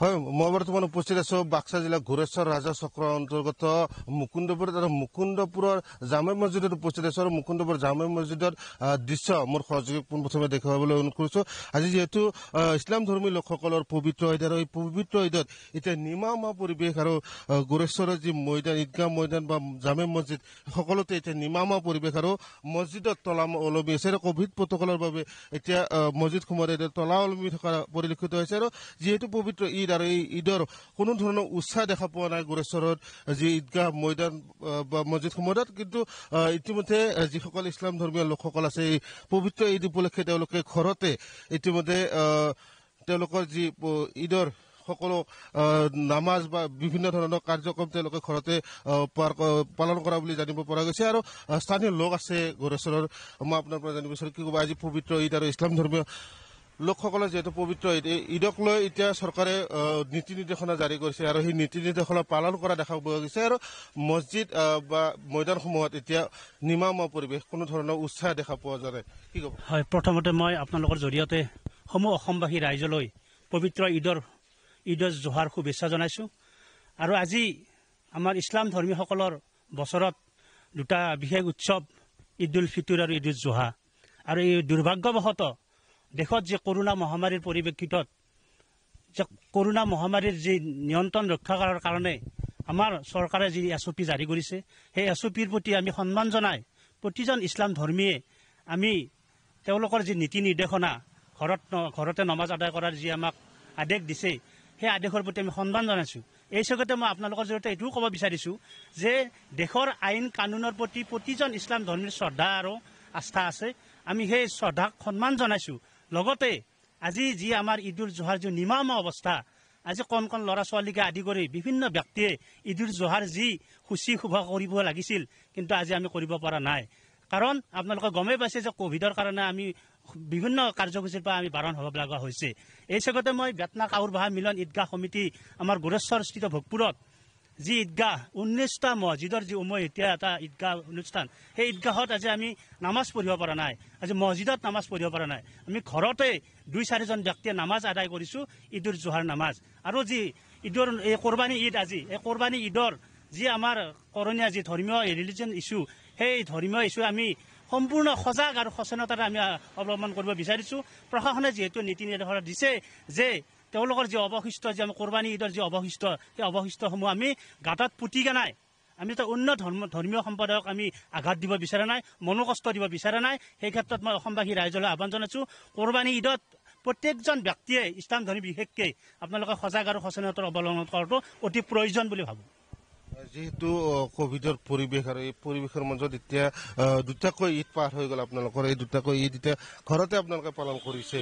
হয় মই বৰ্তমান উপস্থিত আছো বাক্সা জিলা ঘুৰেশ্বৰ ৰাজা চক্ৰ অন্তৰ্গত মুকুন্দপুৰত আৰু মুকুন্দপুৰৰ জামে মছজিদত উপস্থিত আছো আৰু মুকুন্দপুৰ জামে মছজিদৰ দৃশ্য মোৰ সহযোগী পোনপ্ৰথমে দেখুৱাবলৈ অনুৰোধ কৰিছো আজি যিহেতু ইছলাম ধৰ্মী লোকসকলৰ পবিত্ৰ ঈদ আৰু এই পবিত্ৰ ঈদত এতিয়া নিমামা পৰিৱেশ আৰু ঘুৰেশ্বৰৰ যি মৈদান ঈদগাহ মৈদান বা জামে মছজিদ সকলোতে এতিয়া নিমামা পৰিৱেশ আৰু মছজিদত তলা ওলমি আছে আৰু কভিড প্ৰটকলৰ বাবে এতিয়া মছজিদসমূহত এতিয়া তলা ওলমি থকা পৰিলক্ষিত হৈছে আৰু যিহেতু পবিত্ৰ ঈদ ঈদ আৰু এই ঈদৰ কোনো ধৰণৰ উৎসাহ দেখা পোৱা নাই গোৰেশ্বৰত যি ঈদগাহ ময়দান বা মছজিদ মছজিদসমূহত কিন্তু ইতিমধ্যে যিসকল ইছলাম ধৰ্মীয় লোকসকল আছে এই পবিত্ৰ ঈদ উপলক্ষে তেওঁলোকে ঘৰতে ইতিমধ্যে তেওঁলোকৰ যি ঈদৰ সকলো নামাজ বা বিভিন্ন ধৰণৰ কাৰ্যক্ৰম তেওঁলোকে ঘৰতে পালন কৰা বুলি জানিব পৰা গৈছে আৰু স্থানীয় লোক আছে গোৰেশ্বৰৰ মই আপোনাৰ পৰা জানিব বিচাৰোঁ কি ক'ব আজি পবিত্ৰ ঈদ আৰু ইছলাম ধৰ্মীয় লোকসকলে যিহেতু পবিত্ৰ ঈদ এই ঈদক লৈ এতিয়া চৰকাৰে নীতি নিৰ্দেশনা জাৰি কৰিছে আৰু সেই নীতি নিৰ্দেশনা পালন কৰা দেখা পোৱা গৈছে আৰু মছজিদ বা মৈদামসমূহত এতিয়া নিমাময় পৰিৱেশ কোনো ধৰণৰ উৎসাহ দেখা পোৱা যায় কি ক'ব হয় প্ৰথমতে মই আপোনালোকৰ জৰিয়তে সমূহ অসমবাসী ৰাইজলৈ পবিত্ৰ ঈদৰ ঈদৰ জোহাৰ শুভেচ্ছা জনাইছো আৰু আজি আমাৰ ইছলাম ধৰ্মীসকলৰ বছৰত দুটা বিশেষ উৎসৱ ঈদ উল ফিতুৰ আৰু ঈদ উজ জোহা আৰু এই দুৰ্ভাগ্যবশতঃ দেশত যি কৰোণা মহামাৰীৰ পৰিপ্ৰেক্ষিতত যে কৰোণা মহামাৰীৰ যি নিয়ন্ত্ৰণ ৰক্ষা কৰাৰ কাৰণে আমাৰ চৰকাৰে যি এছ অ' পি জাৰি কৰিছে সেই এছ অ' পিৰ প্ৰতি আমি সন্মান জনাই প্ৰতিজন ইছলাম ধৰ্মীয়ে আমি তেওঁলোকৰ যি নীতি নিৰ্দেশনা ঘৰত ঘৰতে নমাজ আদায় কৰাৰ যি আমাক আদেশ দিছে সেই আদেশৰ প্ৰতি আমি সন্মান জনাইছোঁ এই চকতে মই আপোনালোকৰ জৰিয়তে এইটোও ক'ব বিচাৰিছোঁ যে দেশৰ আইন কানুনৰ প্ৰতি প্ৰতিজন ইছলাম ধৰ্মীৰ শ্ৰদ্ধা আৰু আস্থা আছে আমি সেই শ্ৰদ্ধাক সন্মান জনাইছোঁ লগতে আজি যি আমাৰ ঈদ উল জোহাৰ যি নিমামা অৱস্থা আজি কণ কণ ল'ৰা ছোৱালীকে আদি কৰি বিভিন্ন ব্যক্তিয়ে ঈদ উল জোহাৰ যি সূচী শুভ কৰিব লাগিছিল কিন্তু আজি আমি কৰিব পৰা নাই কাৰণ আপোনালোকে গমেই পাইছে যে কভিডৰ কাৰণে আমি বিভিন্ন কাৰ্যসূচীৰ পৰা আমি বাৰণ হ'ব লগা হৈছে এই চেগতে মই বেতনা কাউৰ বাহা মিলন ঈদগাহ সমিতি আমাৰ গুৰেশ্বৰস্থিত ভোগপুৰত যি ঈদগাহ ঊনৈছটা মছজিদৰ যি উমৈহ এতিয়া এটা ঈদগাহ অনুষ্ঠান সেই ঈদগাহত আজি আমি নামাজ পঢ়িব পৰা নাই আজি মছজিদত নামাজ পঢ়িব পৰা নাই আমি ঘৰতে দুই চাৰিজন ব্যক্তিয়ে নামাজ আদায় কৰিছোঁ ঈদৰ জোহাৰ নামাজ আৰু যি ঈদৰ এই কোৰবানী ঈদ আজি এই কোৰবানী ঈদৰ যি আমাৰ কৰণীয় যি ধৰ্মীয় ৰিলিজিয়ান ইছ্যু সেই ধৰ্মীয় ইছ্যু আমি সম্পূৰ্ণ সজাগ আৰু সচেতনতাৰে আমি অৱলম্বন কৰিব বিচাৰিছোঁ প্ৰশাসনে যিহেতু নীতি নিৰ্দেশনা দিছে যে তেওঁলোকৰ যি অৱশিষ্ট যি আমি কোৰবানী ঈদৰ যি অৱশিষ্ট সেই অৱশিষ্টসমূহ আমি গাঁতত পুতি নাই আমি এটা অন্য ধৰ্ম ধৰ্মীয় সম্প্ৰদায়ক আমি আঘাত দিব বিচৰা নাই মনো কষ্ট দিব বিচৰা নাই সেই ক্ষেত্ৰত মই অসমবাসী ৰাইজলৈ আহ্বান জনাইছোঁ কোৰবানী ঈদত প্ৰত্যেকজন ব্যক্তিয়ে ইছলাম ধৰ্মী বিশেষকৈ আপোনালোকে সজাগ আৰু সচেতনতা অৱলম্বন কৰাটো অতি প্ৰয়োজন বুলি ভাবোঁ যিহেতু কভিডৰ পৰিৱেশ আৰু এই পৰিৱেশৰ মাজত এতিয়া দুটাকৈ ঈদ পাৰ হৈ গ'ল আপোনালোকৰ এই দুটাকৈ ঈদ এতিয়া ঘৰতে আপোনালোকে পালন কৰিছে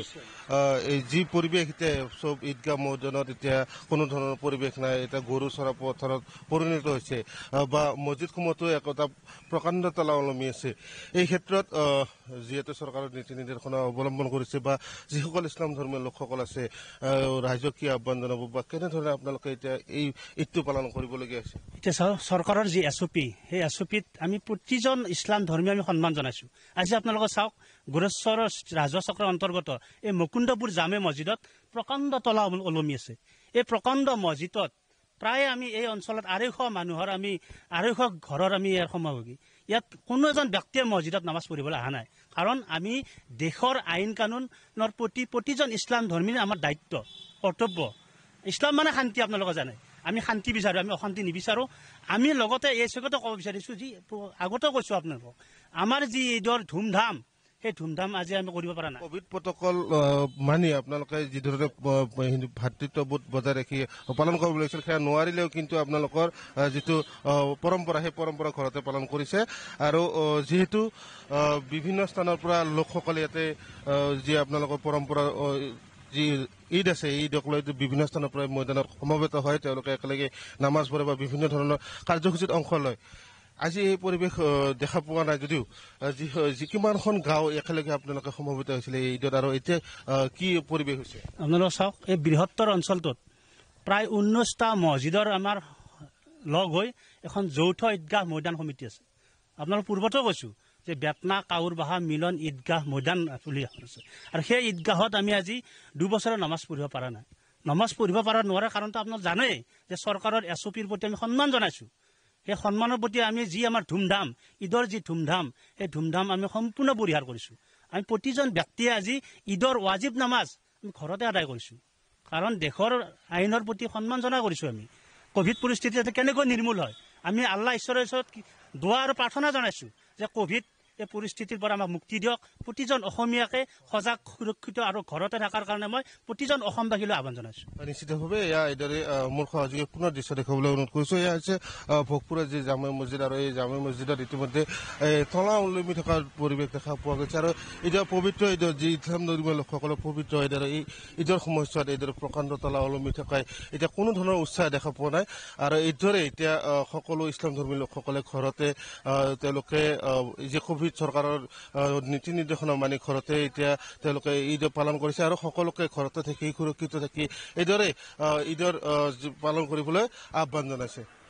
এই যি পৰিৱেশ এতিয়া চব ঈদগাহ মৈদানত এতিয়া কোনো ধৰণৰ পৰিৱেশ নাই এতিয়া গৰু চৰা পথাৰত পৰিণত হৈছে বা মছজিদসমূহতো একোটা প্ৰকাণ্ড তলাৱলম্বী আছে এই ক্ষেত্ৰত যিহেতু চৰকাৰৰ নীতি নিৰ্দেশনা অৱলম্বন কৰিছে বা যিসকল ইছলাম ধৰ্মীয় লোকসকল আছে ৰাইজক কি আহ্বান জনাব বা কেনেধৰণে আপোনালোকে এতিয়া এই ঈদটো পালন কৰিবলগীয়া হৈছে চৰকাৰৰ যি এছ অ' পি সেই এছ অ' পিত আমি প্ৰতিজন ইছলাম ধৰ্মী আমি সন্মান জনাইছোঁ আজি আপোনালোকে চাওক গুৰেশ্বৰৰ ৰাজহুৱা চক্ৰৰ অন্তৰ্গত এই মুকুন্দপুৰ জামে মছজিদত প্ৰকাণ্ড তলা ওলমি আছে এই প্ৰকাণ্ড মছজিদত প্ৰায় আমি এই অঞ্চলত আঢ়ৈশ মানুহৰ আমি আঢ়ৈশ ঘৰৰ আমি ইয়াৰ সমভোগী ইয়াত কোনো এজন ব্যক্তিয়ে মছজিদত নামাজ পঢ়িবলৈ অহা নাই কাৰণ আমি দেশৰ আইন কানুনৰ প্ৰতি প্ৰতিজন ইছলাম ধৰ্মীৰ আমাৰ দায়িত্ব কৰ্তব্য ইছলাম মানে শান্তি আপোনালোকে জানে আমি শান্তি বিচাৰোঁ আমি অশান্তি নিবিচাৰোঁ আমি লগতে এই চেগতে ক'ব বিচাৰিছোঁ যি আগতেও কৈছোঁ আপোনালোকক আমাৰ যি ঈদৰ ধুমধাম সেই ধুমধাম আজি কৰিব পৰা নাই কভিড প্ৰটকল মানি আপোনালোকে যিদৰে ভাতৃত্ববোধ বজাই ৰাখি পালন কৰিব লাগিছিল সেয়া নোৱাৰিলেও কিন্তু আপোনালোকৰ যিটো পৰম্পৰা সেই পৰম্পৰা ঘৰতে পালন কৰিছে আৰু যিহেতু বিভিন্ন স্থানৰ পৰা লোকসকলে ইয়াতে যি আপোনালোকৰ পৰম্পৰা যি ঈদ আছে ঈদক লৈ বিভিন্ন স্থানৰ পৰা মৈদানত সমবেত হয় তেওঁলোকে একেলগে নামাজ পঢ়ে বা বিভিন্ন ধৰণৰ কাৰ্যসূচীত অংশ লয় আজি এই পৰিৱেশ দেখা পোৱা নাই যদিও যি কিমানখন গাঁও একেলগে আপোনালোকে সমবেত হৈছিলে ঈদত আৰু এতিয়া কি পৰিৱেশ হৈছে আপোনালোকে চাওক এই বৃহত্তৰ অঞ্চলটোত প্ৰায় ঊনৈছটা মছজিদৰ আমাৰ লগ হৈ এখন যৌথ ঈদগাহ মৈদান সমিতি আছে আপোনালোকে পূৰ্বতেও কৈছোঁ যে বেতনা কাউৰ বাহা মিলন ঈদগাহ মৈদান বুলি আছে আৰু সেই ঈদগাহত আমি আজি দুবছৰে নামাজ পঢ়িব পৰা নাই নামাজ পঢ়িব পৰা নোৱাৰাৰ কাৰণটো আপোনালোকে জানেই যে চৰকাৰৰ এছ অ' পিৰ প্ৰতি আমি সন্মান জনাইছোঁ সেই সন্মানৰ প্ৰতি আমি যি আমাৰ ধুমধাম ঈদৰ যি ধুমধাম সেই ধুমধাম আমি সম্পূৰ্ণ পৰিহাৰ কৰিছোঁ আমি প্ৰতিজন ব্যক্তিয়ে আজি ঈদৰ ৱাজিব নামাজ আমি ঘৰতে আদায় কৰিছোঁ কাৰণ দেশৰ আইনৰ প্ৰতি সন্মান জনা কৰিছোঁ আমি কভিড পৰিস্থিতি কেনেকৈ নিৰ্মূল হয় আমি আল্লাহ ঈশ্বৰৰ ওচৰত দোৱা আৰু প্ৰাৰ্থনা জনাইছোঁ যে কভিড এই পৰিস্থিতিৰ পৰা আমাক মুক্তি দিয়ক প্ৰতিজন অসমীয়াকে সজাগ সুৰক্ষিত আৰু ঘৰতে থকাৰ কাৰণে মই প্ৰতিজন অসমবাসীলৈ আহ্বান জনাইছো নিশ্চিতভাৱে এয়া এইদৰে মোৰ সহযোগী পুনৰ দৃশ্য দেখুৱাবলৈ অনুৰোধ কৰিছো এয়া হৈছে ভোগপুৰৰ যি জামে মছজিদ আৰু এই জামে মছজিদত ইতিমধ্যে তলা উলমি থকা পৰিৱেশ দেখা পোৱা গৈছে আৰু এতিয়া পবিত্ৰ ঈদৰ যি ইছলাম ধৰ্মীয় লোকসকলৰ পবিত্ৰ এইদৰে এই ঈদৰ সময়ছোৱাত এইদৰে প্ৰকাণ্ড তলা উলমি থকাই এতিয়া কোনো ধৰণৰ উৎসাহ দেখা পোৱা নাই আৰু এইদৰে এতিয়া সকলো ইছলাম ধৰ্মীয় লোকসকলে ঘৰতে তেওঁলোকে যি কভিড কোভিড চৰকাৰৰ নীতি নিৰ্দেশনা মানি ঘৰতে এতিয়া তেওঁলোকে ঈদ পালন কৰিছে আৰু সকলোকে ঘৰতে থাকি সুৰক্ষিত থাকি এইদৰে ঈদৰ পালন কৰিবলৈ আহ্বান জনাইছে